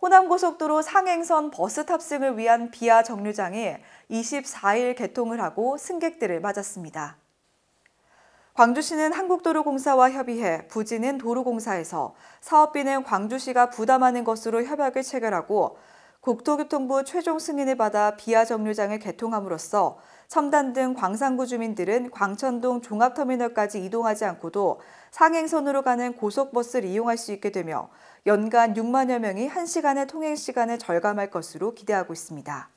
호남고속도로 상행선 버스 탑승을 위한 비하 정류장이 24일 개통을 하고 승객들을 맞았습니다. 광주시는 한국도로공사와 협의해 부지는 도로공사에서 사업비는 광주시가 부담하는 것으로 협약을 체결하고 국토교통부 최종 승인을 받아 비하 정류장을 개통함으로써 첨단 등 광산구 주민들은 광천동 종합터미널까지 이동하지 않고도 상행선으로 가는 고속버스를 이용할 수 있게 되며 연간 6만여 명이 1시간의 통행 시간을 절감할 것으로 기대하고 있습니다.